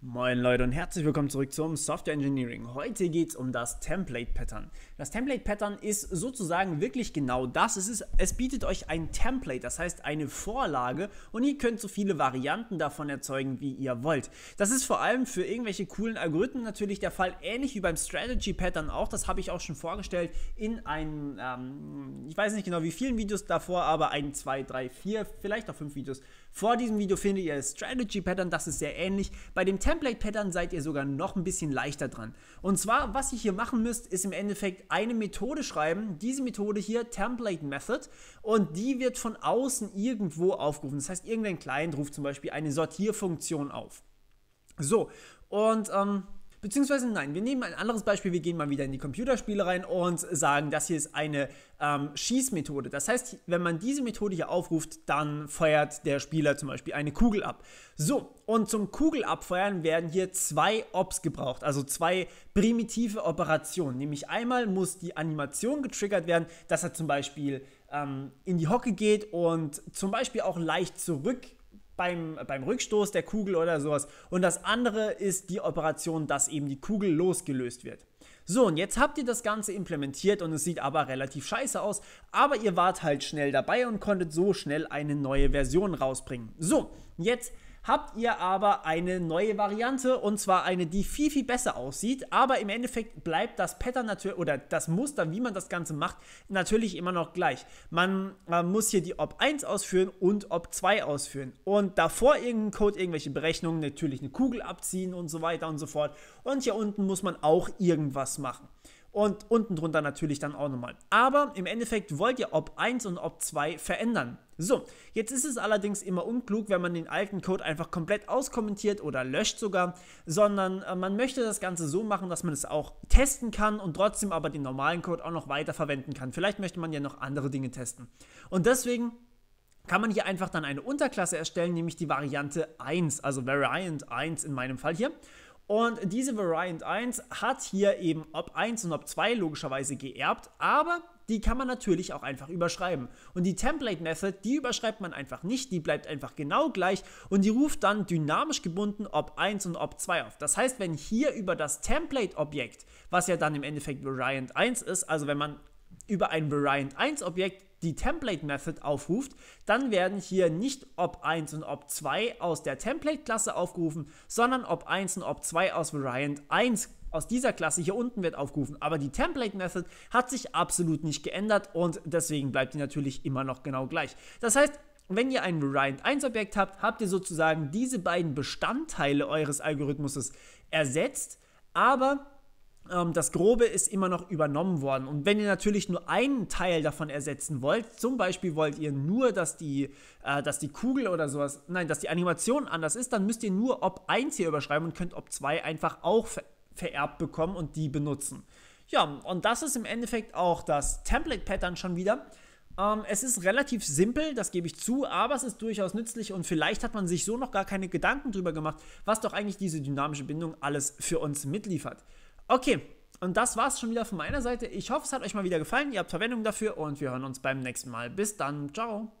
Moin Leute und herzlich willkommen zurück zum Software Engineering. Heute geht es um das Template Pattern. Das Template Pattern ist sozusagen wirklich genau das. Es, ist, es bietet euch ein Template, das heißt eine Vorlage und ihr könnt so viele Varianten davon erzeugen, wie ihr wollt. Das ist vor allem für irgendwelche coolen Algorithmen natürlich der Fall, ähnlich wie beim Strategy Pattern auch. Das habe ich auch schon vorgestellt in einem, ähm, ich weiß nicht genau wie vielen Videos davor, aber ein, zwei, drei, vier, vielleicht auch fünf Videos vor diesem Video findet ihr das Strategy Pattern, das ist sehr ähnlich. Bei dem Template Pattern seid ihr sogar noch ein bisschen leichter dran. Und zwar, was ihr hier machen müsst, ist im Endeffekt eine Methode schreiben, diese Methode hier, Template Method, und die wird von außen irgendwo aufgerufen. Das heißt, irgendein Client ruft zum Beispiel eine Sortierfunktion auf. So, und ähm, Beziehungsweise nein, wir nehmen ein anderes Beispiel, wir gehen mal wieder in die Computerspiele rein und sagen, das hier ist eine ähm, Schießmethode. Das heißt, wenn man diese Methode hier aufruft, dann feuert der Spieler zum Beispiel eine Kugel ab. So, und zum Kugelabfeuern werden hier zwei Ops gebraucht, also zwei primitive Operationen. Nämlich einmal muss die Animation getriggert werden, dass er zum Beispiel ähm, in die Hocke geht und zum Beispiel auch leicht zurückgeht beim, beim Rückstoß der Kugel oder sowas. Und das andere ist die Operation, dass eben die Kugel losgelöst wird. So, und jetzt habt ihr das Ganze implementiert und es sieht aber relativ scheiße aus, aber ihr wart halt schnell dabei und konntet so schnell eine neue Version rausbringen. So, jetzt habt ihr aber eine neue Variante und zwar eine, die viel, viel besser aussieht. Aber im Endeffekt bleibt das Pattern natürlich oder das Muster, wie man das Ganze macht, natürlich immer noch gleich. Man, man äh, muss hier die Op1 ausführen und Op2 ausführen und davor irgendeinen Code, irgendwelche Berechnungen, natürlich eine Kugel abziehen und so weiter und so fort. Und hier unten muss man auch irgendwas machen und unten drunter natürlich dann auch nochmal. Aber im Endeffekt wollt ihr ob 1 und ob 2 verändern. So, jetzt ist es allerdings immer unklug, wenn man den alten Code einfach komplett auskommentiert oder löscht sogar, sondern äh, man möchte das Ganze so machen, dass man es auch testen kann und trotzdem aber den normalen Code auch noch weiter verwenden kann. Vielleicht möchte man ja noch andere Dinge testen. Und deswegen kann man hier einfach dann eine Unterklasse erstellen, nämlich die Variante 1, also Variant 1 in meinem Fall hier. Und diese Variant 1 hat hier eben ob 1 und ob 2 logischerweise geerbt, aber die kann man natürlich auch einfach überschreiben. Und die Template Method, die überschreibt man einfach nicht, die bleibt einfach genau gleich und die ruft dann dynamisch gebunden ob 1 und ob 2 auf. Das heißt, wenn hier über das Template Objekt, was ja dann im Endeffekt Variant 1 ist, also wenn man über ein Variant 1 Objekt die Template Method aufruft, dann werden hier nicht op1 und op2 aus der Template Klasse aufgerufen, sondern op1 und op2 aus Variant 1 aus dieser Klasse hier unten wird aufgerufen. Aber die Template Method hat sich absolut nicht geändert und deswegen bleibt die natürlich immer noch genau gleich. Das heißt, wenn ihr ein Variant 1 Objekt habt, habt ihr sozusagen diese beiden Bestandteile eures Algorithmuses ersetzt, aber ähm, das Grobe ist immer noch übernommen worden. Und wenn ihr natürlich nur einen Teil davon ersetzen wollt, zum Beispiel wollt ihr nur, dass die, äh, dass die Kugel oder sowas, nein, dass die Animation anders ist, dann müsst ihr nur Op 1 hier überschreiben und könnt Op 2 einfach auch ver vererbt bekommen und die benutzen. Ja, und das ist im Endeffekt auch das Template-Pattern schon wieder. Ähm, es ist relativ simpel, das gebe ich zu, aber es ist durchaus nützlich und vielleicht hat man sich so noch gar keine Gedanken drüber gemacht, was doch eigentlich diese dynamische Bindung alles für uns mitliefert. Okay, und das war's schon wieder von meiner Seite. Ich hoffe, es hat euch mal wieder gefallen. Ihr habt Verwendung dafür und wir hören uns beim nächsten Mal. Bis dann. Ciao.